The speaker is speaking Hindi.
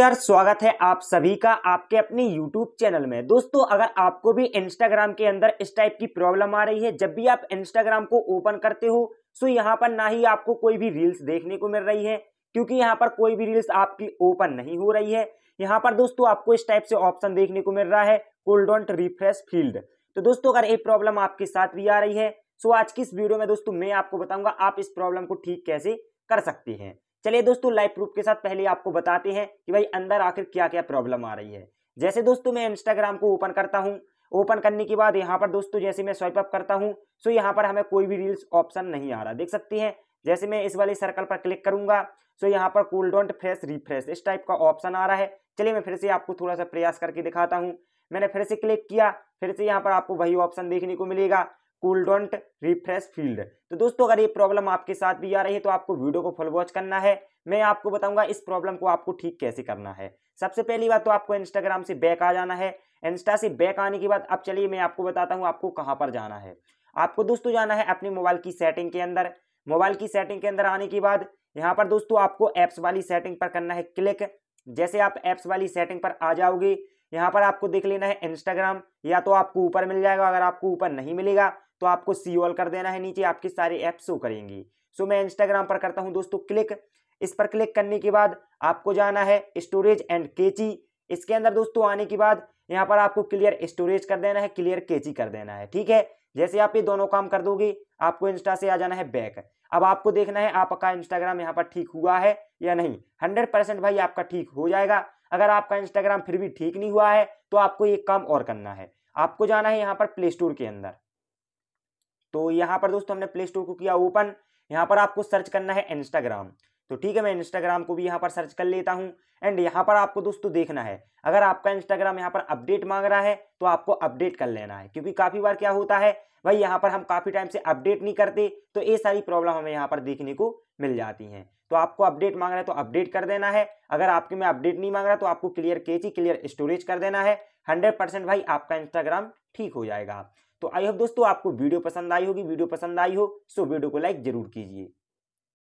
यार स्वागत है आप सभी का आपके अपने YouTube चैनल में दोस्तों अगर आपको भी Instagram के अंदर इस टाइप की प्रॉब्लम आ रही है जब भी आप Instagram को ओपन करते हो सो तो यहाँ पर ना ही आपको कोई भी रील्स देखने को मिल रही है क्योंकि यहाँ पर कोई भी रील्स आपकी ओपन नहीं हो रही है यहाँ पर दोस्तों आपको इस टाइप से ऑप्शन देखने को मिल रहा है कोल्ड डोंट रिफ्रेश फील्ड तो दोस्तों अगर ये प्रॉब्लम आपके साथ भी आ रही है सो तो आज की इस वीडियो में दोस्तों मैं आपको बताऊंगा आप इस प्रॉब्लम को ठीक कैसे कर सकते हैं चलिए दोस्तों लाइव प्रूफ के साथ पहले आपको बताते हैं कि भाई अंदर आखिर क्या क्या प्रॉब्लम आ रही है जैसे दोस्तों मैं इंस्टाग्राम को ओपन करता हूँ ओपन करने के बाद यहाँ पर दोस्तों जैसे मैं स्वाइप अप करता हूँ सो तो यहाँ पर हमें कोई भी रील्स ऑप्शन नहीं आ रहा देख सकती हैं जैसे मैं इस वाले सर्कल पर क्लिक करूंगा सो तो यहाँ पर कूल डोंट फ्रेश रिफ्रेश इस टाइप का ऑप्शन आ रहा है चलिए मैं फिर से आपको थोड़ा सा प्रयास करके दिखाता हूँ मैंने फिर से क्लिक किया फिर से यहाँ पर आपको वही ऑप्शन देखने को मिलेगा कूल डोंट रिफ्रेश फील्ड तो दोस्तों अगर ये प्रॉब्लम आपके साथ भी आ रही है तो आपको वीडियो को फुल वॉच करना है मैं आपको बताऊंगा इस प्रॉब्लम को आपको ठीक कैसे करना है सबसे पहली बात तो आपको इंस्टाग्राम से बैक आ जाना है इंस्टा से बैक आने के बाद अब चलिए मैं आपको बताता हूँ आपको कहाँ पर जाना है आपको दोस्तों जाना है अपने मोबाइल की सेटिंग के अंदर मोबाइल की सेटिंग के अंदर आने के बाद यहाँ पर दोस्तों आपको ऐप्स वाली सेटिंग पर करना है क्लिक जैसे आप ऐप्स वाली सेटिंग पर आ जाओगे यहाँ पर आपको देख लेना है इंस्टाग्राम या तो आपको ऊपर मिल जाएगा अगर आपको ऊपर नहीं मिलेगा तो आपको सी ऑल कर देना है नीचे आपकी सारी ऐप शो करेंगी सो मैं इंस्टाग्राम पर करता हूँ दोस्तों क्लिक इस पर क्लिक करने के बाद आपको जाना है स्टोरेज एंड केची इसके अंदर दोस्तों आने के बाद यहाँ पर आपको क्लियर स्टोरेज कर देना है क्लियर केची कर देना है ठीक है जैसे आप ये दोनों काम कर दोगे आपको इंस्टा से आ जाना है बैक अब आपको देखना है आपका इंस्टाग्राम यहाँ पर ठीक हुआ है या नहीं हंड्रेड परसेंट भाई आपका ठीक हो जाएगा अगर आपका इंस्टाग्राम फिर भी ठीक नहीं हुआ है तो आपको एक काम और करना है आपको जाना है यहाँ पर प्ले स्टोर के अंदर तो यहाँ पर दोस्तों हमने प्ले स्टोर को किया ओपन यहाँ पर आपको सर्च करना है इंस्टाग्राम तो ठीक है मैं इंस्टाग्राम को भी यहाँ पर सर्च कर लेता हूँ एंड यहाँ पर आपको दोस्तों देखना है अगर आपका इंस्टाग्राम यहाँ पर अपडेट मांग रहा है तो आपको अपडेट कर लेना है क्योंकि काफ़ी बार क्या होता है भाई यहाँ पर हम काफ़ी टाइम से अपडेट नहीं करते तो ये सारी प्रॉब्लम हमें यहाँ पर देखने को मिल जाती हैं तो आपको अपडेट मांग रहा है तो अपडेट कर देना है अगर आपके में अपडेट नहीं मांग रहा तो आपको क्लियर के क्लियर स्टोरेज कर देना है हंड्रेड परसेंट भाई आपका इंस्टाग्राम ठीक हो जाएगा तो आई होप दोस्तों आपको वीडियो पसंद आई होगी वीडियो पसंद आई हो सो वीडियो को लाइक जरूर कीजिए